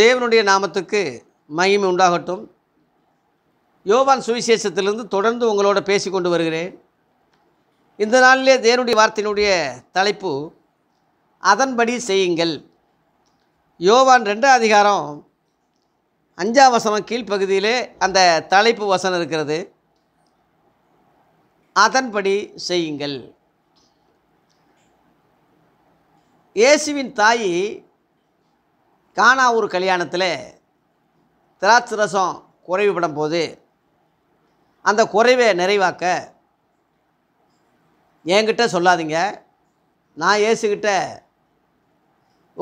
தேவனுடைய நாமத்துக்கு மகிமை உண்டாகட்டும் யோவான் சுவிசேஷத்திலிருந்து தொடர்ந்து உங்களோட பேசி கொண்டு வருகிறேன் இந்த நாளிலே தேவனுடைய வார்த்தையினுடைய தலைப்பு அதன்படி செய்யுங்கள் யோவான் ரெண்டாம் அதிகாரம் அஞ்சாம் வசனம் கீழ்ப்பகுதியிலே அந்த தலைப்பு வசனம் இருக்கிறது அதன்படி செய்யுங்கள் இயேசுவின் தாயி காணாவூர் கல்யாணத்தில் திராட்சை ரசம் குறைவுபடும் போது அந்த குறைவை நிறைவாக்க என்கிட்ட சொல்லாதீங்க நான் ஏசுக்கிட்ட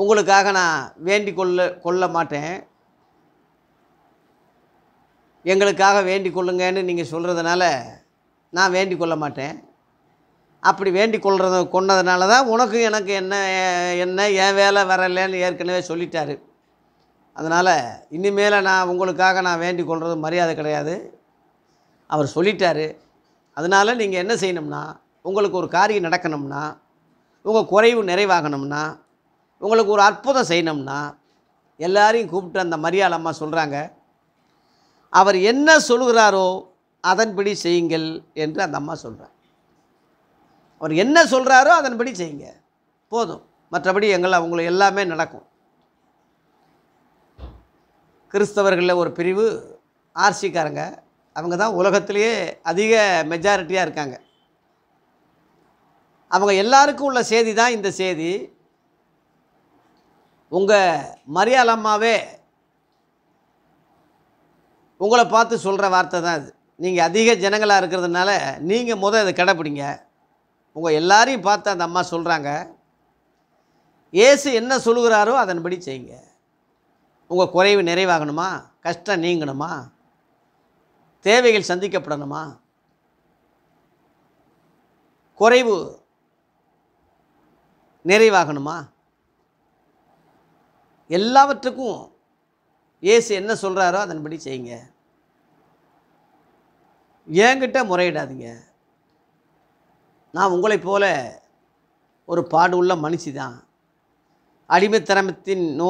உங்களுக்காக நான் வேண்டிக் கொள்ள கொள்ள மாட்டேன் எங்களுக்காக வேண்டிக் கொள்ளுங்கன்னு நீங்கள் சொல்கிறதுனால நான் வேண்டிக் கொள்ள மாட்டேன் அப்படி வேண்டி கொள்றத கொண்டதுனால தான் உனக்கு எனக்கு என்ன என்ன என் வேலை வரலன்னு ஏற்கனவே சொல்லிட்டாரு அதனால் இனிமேல் நான் உங்களுக்காக நான் வேண்டிக் கொள்வது மரியாதை கிடையாது அவர் சொல்லிட்டாரு அதனால் நீங்கள் என்ன செய்யணும்னா உங்களுக்கு ஒரு காரியம் நடக்கணும்னா உங்கள் குறைவு நிறைவாகணும்னா உங்களுக்கு ஒரு அற்புதம் செய்யணும்னா எல்லாரையும் கூப்பிட்டு அந்த மரியாதை அம்மா சொல்கிறாங்க அவர் என்ன சொல்கிறாரோ அதன்படி செய்யுங்கள் என்று அந்த அம்மா சொல்கிறார் அவர் என்ன சொல்கிறாரோ அதன்படி செய்யுங்க போதும் மற்றபடி எங்களை அவங்களை எல்லாமே நடக்கும் கிறிஸ்தவர்களில் ஒரு பிரிவு ஆர்சிக்காரங்க அவங்க தான் உலகத்திலேயே அதிக மெஜாரிட்டியாக இருக்காங்க அவங்க எல்லாருக்கும் உள்ள செய்தி தான் இந்த செய்தி உங்கள் மரியாளம்மாவே உங்களை பார்த்து சொல்கிற வார்த்தை தான் இது நீங்கள் அதிக ஜனங்களாக இருக்கிறதுனால நீங்கள் முதல் இதை கடைப்பிடிங்க உங்கள் எல்லாரையும் பார்த்து அந்த அம்மா சொல்கிறாங்க ஏசு என்ன சொல்கிறாரோ அதன்படி செய்யுங்க உங்கள் குறைவு நிறைவாகணுமா கஷ்டம் நீங்கணுமா தேவைகள் சந்திக்கப்படணுமா குறைவு நிறைவாகணுமா எல்லாவற்றுக்கும் ஏசு என்ன சொல்கிறாரோ அதன்படி செய்யுங்க என்கிட்ட முறையிடாதீங்க நான் உங்களைப் போல ஒரு பாடு உள்ள மனுஷி தான் அடிமைத்தனத்தின் நோ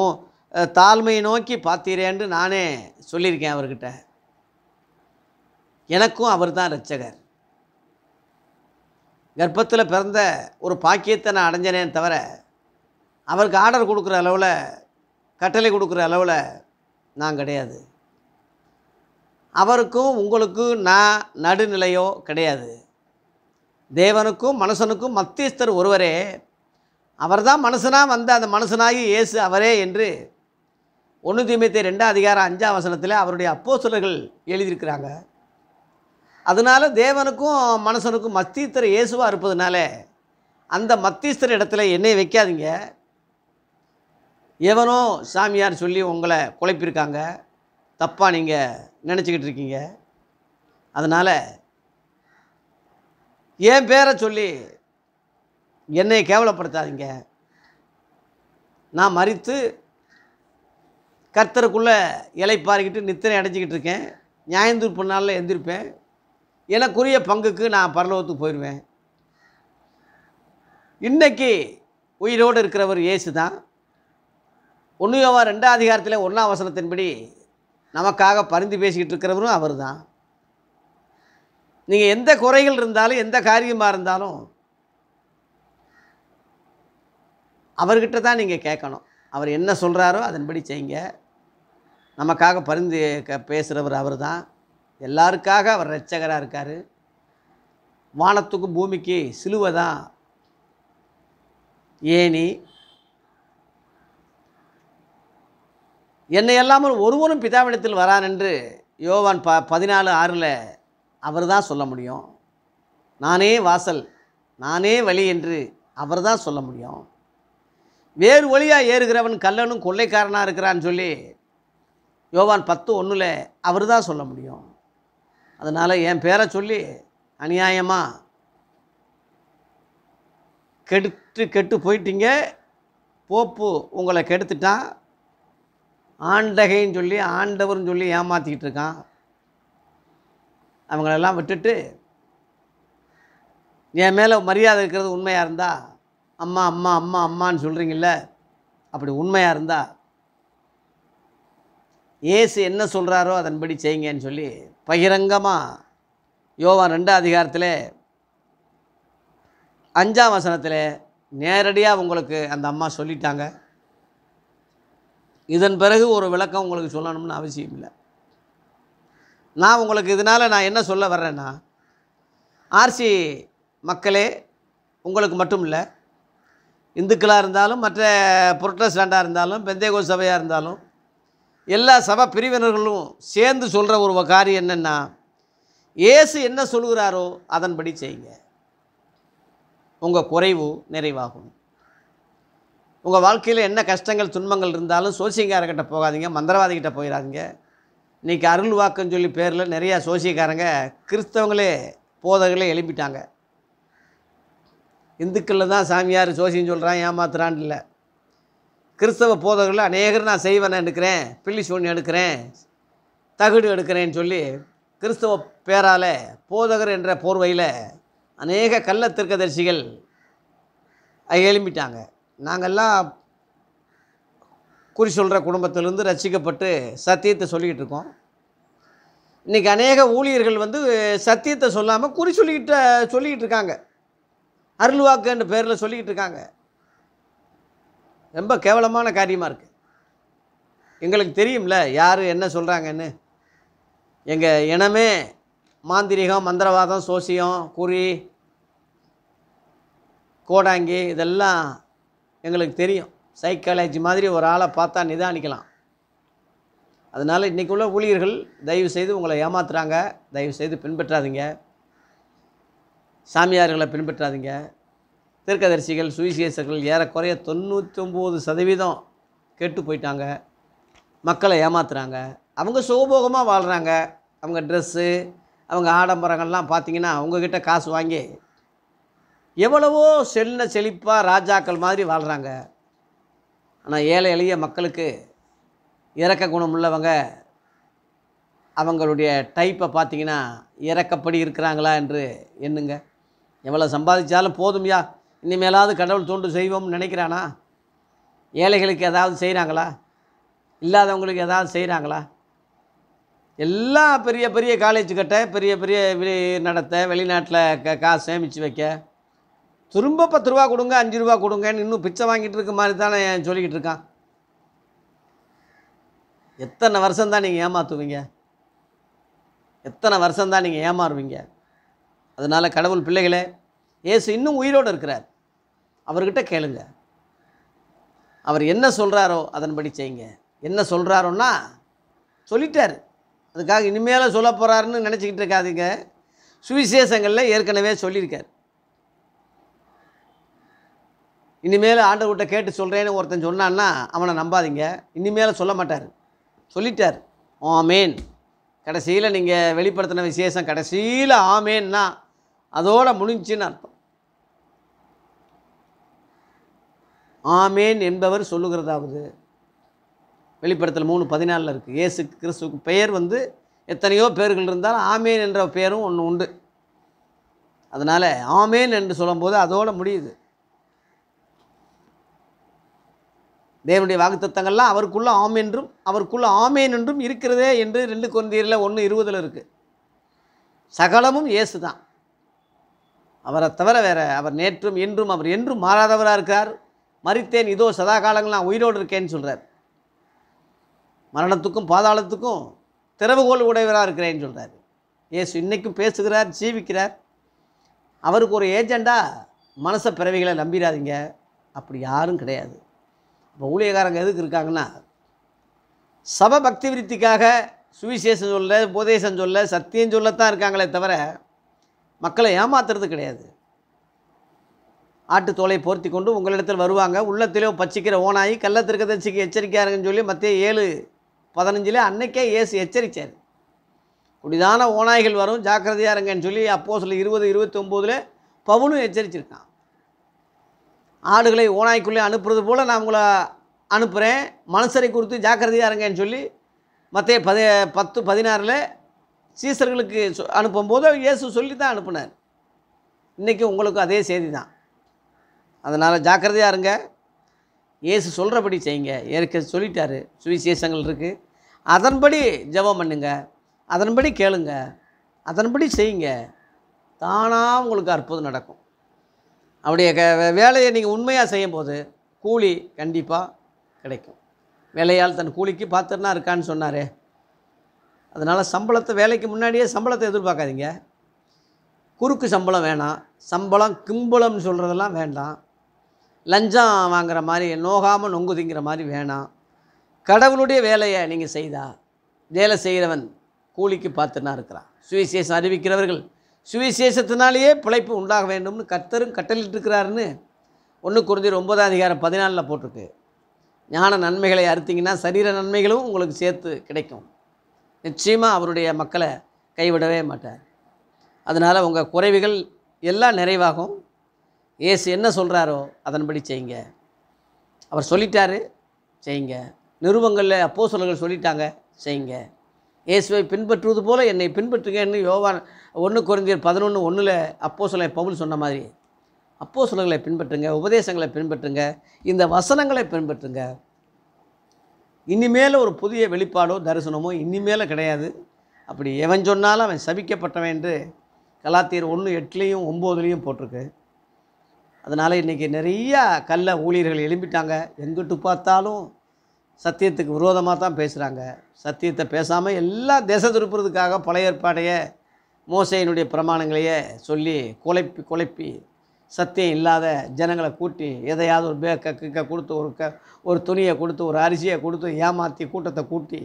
தாழ்மையை நோக்கி பார்த்தீரேன்னு நானே சொல்லியிருக்கேன் அவர்கிட்ட எனக்கும் அவர் தான் ரட்சகர் கர்ப்பத்தில் பிறந்த ஒரு பாக்கியத்தை நான் அடைஞ்சனேன்னு தவிர அவருக்கு ஆர்டர் கொடுக்குற அளவில் கட்டளை கொடுக்குற அளவில் நான் கிடையாது அவருக்கும் உங்களுக்கும் நான் நடுநிலையோ கிடையாது தேவனுக்கும் மனுஷனுக்கும் மத்தியஸ்தர் ஒருவரே அவர்தான் மனுஷனாக வந்த அந்த மனுஷனாகி இயேசு அவரே என்று ஒன்று தீமத்தை ரெண்டு அதிகாரம் அஞ்சாம் வசனத்தில் அவருடைய அப்போ சிலர்கள் எழுதியிருக்கிறாங்க அதனால் தேவனுக்கும் மனுஷனுக்கும் மத்தியஸ்தர் இயேசுவாக இருப்பதுனால அந்த மத்தியஸ்தர் இடத்துல என்னை வைக்காதீங்க எவனோ சாமியார் சொல்லி உங்களை குழப்பியிருக்காங்க தப்பாக நீங்கள் நினச்சிக்கிட்டு இருக்கீங்க அதனால் என் பேரை சொல்லி என்னை கேவலப்படுத்தாதீங்க நான் மறித்து கர்த்தருக்குள்ளே இலைப்பாரிக்கிட்டு நித்திரை அடைஞ்சிக்கிட்டு இருக்கேன் நியாயந்தூர் நாளில் எந்திருப்பேன் எனக்குரிய பங்குக்கு நான் பரலோகத்துக்கு போயிடுவேன் இன்றைக்கி உயிரோடு இருக்கிறவர் இயேசு தான் ஒன்றுயோவா ரெண்டாவது அதிகாரத்தில் ஒன்றாம் வசனத்தின்படி நமக்காக பரிந்து பேசிக்கிட்டு இருக்கிறவரும் அவர் தான் நீங்கள் எந்த குறைகள் இருந்தாலும் எந்த காரியமாக இருந்தாலும் அவர்கிட்ட தான் நீங்கள் கேட்கணும் அவர் என்ன சொல்கிறாரோ அதன்படி செய்யுங்க நமக்காக பரிந்து க பேசுகிறவர் அவர் தான் எல்லாருக்காக அவர் ரச்சகராக இருக்கார் வானத்துக்கும் பூமிக்கு சிலுவை தான் ஏனி என்னை எல்லாமல் ஒருவரும் பிதாவிடத்தில் வரான் என்று யோவான் ப பதினாலு ஆறில் அவர் தான் சொல்ல முடியும் நானே வாசல் நானே வழி என்று அவர் தான் சொல்ல முடியும் வேறு வழியாக ஏறுகிறவன் கல்லனும் கொள்ளைக்காரனாக இருக்கிறான்னு சொல்லி யோவான் பத்து ஒன்றில் அவர் தான் சொல்ல முடியும் அதனால் என் பேரை சொல்லி அநியாயமாக கெடுத்து கெட்டு போயிட்டீங்க போப்பு உங்களை கெடுத்துட்டான் ஆண்டகைன்னு சொல்லி ஆண்டவர்னு சொல்லி ஏமாற்றிக்கிட்டு இருக்கான் அவங்களெல்லாம் விட்டுட்டு என் மேலே மரியாதை இருக்கிறது உண்மையாக இருந்தால் அம்மா அம்மா அம்மா அம்மான்னு சொல்கிறீங்கள அப்படி உண்மையாக இருந்தால் ஏசு என்ன சொல்கிறாரோ அதன்படி செய்யுங்கன்னு சொல்லி பகிரங்கமாக யோவான் ரெண்டாம் அதிகாரத்தில் அஞ்சாம் வசனத்தில் நேரடியாக உங்களுக்கு அந்த அம்மா சொல்லிட்டாங்க இதன் பிறகு ஒரு விளக்கம் உங்களுக்கு சொல்லணும்னு அவசியம் இல்லை நான் உங்களுக்கு இதனால் நான் என்ன சொல்ல வர்றேன்னா ஆர்சி மக்களே உங்களுக்கு மட்டும் இல்லை இந்துக்களாக இருந்தாலும் மற்ற புரட்டஸ்டாண்டாக இருந்தாலும் பெந்தேகோ சபையாக இருந்தாலும் எல்லா சபை பிரிவினர்களும் சேர்ந்து சொல்கிற ஒரு காரியம் என்னென்னா ஏசு என்ன சொல்கிறாரோ அதன்படி செய்யுங்க உங்கள் குறைவு நிறைவாகும் உங்கள் வாழ்க்கையில் என்ன கஷ்டங்கள் துன்பங்கள் இருந்தாலும் சோசியங்காரர்கிட்ட போகாதீங்க மந்திரவாதிகிட்ட போயிடாதீங்க இன்றைக்கி அருள் வாக்குன்னு சொல்லி பேரில் நிறையா சோசியக்காரங்க கிறிஸ்தவங்களே போதகர்களே எழுப்பிட்டாங்க இந்துக்களில் தான் சாமியார் சோசின்னு சொல்கிறான் ஏமாத்துறான்னு இல்லை கிறிஸ்தவ போதகர்கள் அநேகர் நான் செய்வனை எடுக்கிறேன் பில்லி சூன் எடுக்கிறேன் தகுடு எடுக்கிறேன்னு சொல்லி கிறிஸ்தவ பேரால் போதகர் என்ற போர்வையில் அநேக கள்ள எழும்பிட்டாங்க நாங்கள்லாம் குறி சொல்கிற குடும்பத்திலேருந்து ரசிக்கப்பட்டு சத்தியத்தை சொல்லிக்கிட்டு இருக்கோம் இன்றைக்கி அநேக ஊழியர்கள் வந்து சத்தியத்தை சொல்லாமல் குறி சொல்லிக்கிட்ட சொல்லிக்கிட்டு இருக்காங்க அருள்வாக்குன்ற பேரில் சொல்லிக்கிட்டு இருக்காங்க ரொம்ப கேவலமான காரியமாக இருக்குது எங்களுக்கு தெரியும்ல யார் என்ன சொல்கிறாங்கன்னு எங்கள் இனமே மாந்திரிகம் மந்திரவாதம் சோசியம் குறி கோடாங்கி இதெல்லாம் எங்களுக்கு தெரியும் சைக்காலஜி மாதிரி ஒரு ஆளை பார்த்தா நிதானிக்கலாம் அதனால் இன்றைக்கி உள்ள ஊழியர்கள் தயவு செய்து உங்களை ஏமாத்துறாங்க தயவு செய்து பின்பற்றாதீங்க சாமியார்களை பின்பற்றாதீங்க தீர்க்கதரிசிகள் சுவிசேஷர்கள் ஏறக்குறைய ஒம்பது சதவீதம் கெட்டு போயிட்டாங்க மக்களை ஏமாத்துறாங்க அவங்க சுகபோகமாக வாழ்கிறாங்க அவங்க ட்ரெஸ்ஸு அவங்க ஆடம்பரங்கள்லாம் பார்த்திங்கன்னா அவங்கக்கிட்ட காசு வாங்கி எவ்வளவோ செல்ல செழிப்பாக ராஜாக்கள் மாதிரி வாழ்கிறாங்க ஆனால் ஏழை எளிய மக்களுக்கு இறக்க குணம் உள்ளவங்க அவங்களுடைய டைப்பை பார்த்தீங்கன்னா இறக்கப்படி இருக்கிறாங்களா என்று எண்ணுங்க எவ்வளோ சம்பாதிச்சாலும் போதும்யா இனிமேலாவது கடவுள் தோன்று செய்வோம்னு நினைக்கிறானா ஏழைகளுக்கு ஏதாவது செய்கிறாங்களா இல்லாதவங்களுக்கு ஏதாவது செய்கிறாங்களா எல்லாம் பெரிய பெரிய காலேஜ் கட்ட பெரிய பெரிய வெளி நடத்த வெளிநாட்டில் க காசு சேமித்து வைக்க திரும்ப பத்து ரூபா கொடுங்க அஞ்சு ரூபா கொடுங்கன்னு இன்னும் பிச்சை வாங்கிட்டு இருக்க மாதிரி தானே சொல்லிக்கிட்டு இருக்கான் எத்தனை வருஷம் தான் நீங்கள் ஏமாற்றுவீங்க எத்தனை வருஷம் தான் நீங்கள் ஏமாறுவீங்க அதனால் கடவுள் பிள்ளைகளே ஏசு இன்னும் உயிரோடு இருக்கிறார் அவர்கிட்ட கேளுங்க அவர் என்ன சொல்கிறாரோ அதன்படி செய்யுங்க என்ன சொல்கிறாரோன்னா சொல்லிட்டார் அதுக்காக இனிமேல் சொல்ல போகிறாருன்னு நினச்சிக்கிட்டு இருக்காதீங்க சுவிசேஷங்களில் ஏற்கனவே சொல்லியிருக்கார் இனிமேல் ஆண்டவர்கிட்ட கேட்டு சொல்கிறேன்னு ஒருத்தன் சொன்னான்னா அவனை நம்பாதீங்க இனிமேல் சொல்ல மாட்டார் சொல்லிட்டார் ஆமேன் கடைசியில் நீங்கள் வெளிப்படுத்தின விசேஷம் கடைசியில் ஆமேன்னா அதோடு முடிஞ்சுன்னு அர்த்தம் ஆமேன் என்பவர் சொல்லுகிறதாவது வெளிப்படுத்தல் மூணு பதினாலில் இருக்குது இயேசு கிறிஸ்துக்கு பெயர் வந்து எத்தனையோ பேர்கள் இருந்தாலும் ஆமேன் என்ற பெயரும் ஒன்று உண்டு அதனால் ஆமேன் என்று சொல்லும்போது அதோடு முடியுது தேவனுடைய வாக்குத்தத்தங்கள்லாம் அவருக்குள்ளே ஆம் என்றும் அவருக்குள்ளே ஆமேன் என்றும் இருக்கிறதே என்று ரெண்டு குழந்தையில் ஒன்று இருபதில் இருக்குது சகலமும் இயேசு தான் அவரை தவிர வேறு அவர் நேற்றும் என்றும் அவர் என்றும் மாறாதவராக இருக்கார் மறித்தேன் இதோ சதா காலங்கள் நான் உயிரோடு இருக்கேன்னு சொல்கிறார் மரணத்துக்கும் பாதாளத்துக்கும் திறவுகோல் உடையவராக இருக்கிறேன்னு சொல்கிறார் இயேசு இன்றைக்கும் பேசுகிறார் ஜீவிக்கிறார் அவருக்கு ஒரு ஏஜெண்டாக மனசை பிறவிகளை நம்பிடாதீங்க அப்படி யாரும் கிடையாது இப்போ ஊழியக்காரங்க எதுக்கு இருக்காங்கன்னா சப பக்தி விருத்திக்காக சுவிசேஷம் சொல்ல உபதேசம் சொல்ல சத்தியம் சொல்லத்தான் இருக்காங்களே தவிர மக்களை ஏமாத்துறது கிடையாது ஆட்டு தோலை போர்த்தி கொண்டு உங்களிடத்தில் வருவாங்க உள்ளத்திலோ பச்சிக்கிற ஓனாயி கள்ளத்திற்கு தச்சிக்கு எச்சரிக்கையாருங்கன்னு சொல்லி மத்திய ஏழு பதினஞ்சில் அன்னைக்கே இயேசு எச்சரித்தார் குடிதான ஓனாய்கள் வரும் ஜாக்கிரதையாக இருங்கன்னு சொல்லி அப்போ சில இருபது இருபத்தொம்போதில் பவுனும் எச்சரிச்சிருக்கான் ஆடுகளை ஓனாய்க்குள்ளே அனுப்புறது போல் நான் உங்களை அனுப்புகிறேன் மனுஷரை குறித்து ஜாக்கிரதையாக இருங்கன்னு சொல்லி மற்ற பதி பத்து பதினாறில் சீசர்களுக்கு அனுப்பும்போது இயேசு சொல்லி தான் அனுப்புனார் இன்றைக்கி உங்களுக்கும் அதே செய்தி தான் அதனால் ஜாக்கிரதையாக இருங்க இயேசு சொல்கிறபடி செய்யுங்க ஏற்க சொல்லிட்டாரு சுவிசேஷங்கள் இருக்குது அதன்படி ஜபம் பண்ணுங்க அதன்படி கேளுங்க அதன்படி செய்யுங்க தானாக உங்களுக்கு அற்புதம் நடக்கும் அவருடைய க வேலையை நீங்கள் உண்மையாக செய்யும் போது கூலி கண்டிப்பாக கிடைக்கும் வேலையால் தன் கூலிக்கு பாத்திரனா இருக்கான்னு சொன்னார் அதனால் சம்பளத்தை வேலைக்கு முன்னாடியே சம்பளத்தை எதிர்பார்க்காதீங்க குறுக்கு சம்பளம் வேணாம் சம்பளம் கிம்பளம்னு சொல்கிறதெல்லாம் வேண்டாம் லஞ்சம் வாங்குகிற மாதிரி நோகாமல் நொங்குதிங்கிற மாதிரி வேணாம் கடவுளுடைய வேலையை நீங்கள் செய்தா வேலை செய்கிறவன் கூலிக்கு பார்த்துனா இருக்கிறான் சுவிசேஷம் அறிவிக்கிறவர்கள் சுவிசேஷத்தினாலேயே பிழைப்பு உண்டாக வேண்டும்னு கத்தரும் கட்டளிட்டுருக்கிறாருன்னு ஒன்று குறிஞ்சி ஒன்பதாம் அதிகாரம் பதினாலில் போட்டிருக்கு ஞான நன்மைகளை அறுத்திங்கன்னா சரீர நன்மைகளும் உங்களுக்கு சேர்த்து கிடைக்கும் நிச்சயமாக அவருடைய மக்களை கைவிடவே மாட்டார் அதனால் உங்கள் குறைவுகள் எல்லாம் நிறைவாகும் ஏசு என்ன சொல்கிறாரோ அதன்படி செய்யுங்க அவர் சொல்லிட்டாரு செய்யுங்க நிறுவங்களில் அப்போ சொல்லுங்கள் சொல்லிட்டாங்க செய்யுங்க இயேசுவை பின்பற்றுவது போல் என்னை பின்பற்றுங்கன்னு யோவான் ஒன்று குறைந்தர் பதினொன்று ஒன்றில் அப்போ சொல்ல பவுல் சொன்ன மாதிரி அப்போ சொல்லங்களை பின்பற்றுங்க உபதேசங்களை பின்பற்றுங்க இந்த வசனங்களை பின்பற்றுங்க இனிமேல் ஒரு புதிய வெளிப்பாடோ தரிசனமோ இனிமேல் கிடையாது அப்படி எவன் சொன்னாலும் அவன் சபிக்கப்பட்டவன் என்று கலாத்தீர் ஒன்று எட்டுலேயும் ஒம்போதுலேயும் போட்டிருக்கு அதனால் இன்றைக்கி நிறையா கல்லை ஊழியர்கள் எழும்பிட்டாங்க எங்கிட்டு பார்த்தாலும் சத்தியத்துக்கு விரோதமாக தான் பேசுகிறாங்க சத்தியத்தை பேசாமல் எல்லா தேச திருப்புறதுக்காக பழைய ஏற்பாடையே மோசையினுடைய பிரமாணங்களையே சொல்லி குழப்பி குழப்பி சத்தியம் இல்லாத ஜனங்களை கூட்டி எதையாவது ஒரு பே கொடுத்து ஒரு க ஒரு துணியை கொடுத்து ஒரு அரிசியை கொடுத்து ஏமாற்றி கூட்டத்தை கூட்டி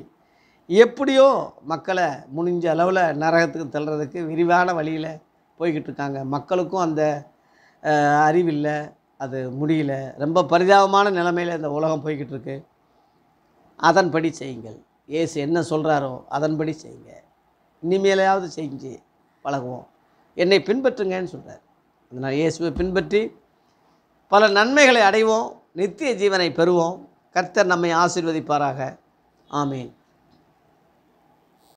எப்படியோ மக்களை முடிஞ்ச அளவில் நரகத்துக்கு தள்ளுறதுக்கு விரிவான வழியில் போய்கிட்டு இருக்காங்க மக்களுக்கும் அந்த அறிவில்லை அது முடியல ரொம்ப பரிதாபமான நிலமையில் இந்த உலகம் போய்கிட்டு இருக்குது அதன்படி செய்யுங்கள் ஏசு என்ன சொல்கிறாரோ அதன்படி செய்யுங்க இனிமேலையாவது செஞ்சு பழகுவோம் என்னை பின்பற்றுங்கன்னு சொல்கிறார் அதனால் இயேசுவை பின்பற்றி பல நன்மைகளை அடைவோம் நித்திய ஜீவனை பெறுவோம் கர்த்தர் நம்மை ஆசிர்வதிப்பாராக ஆமீன்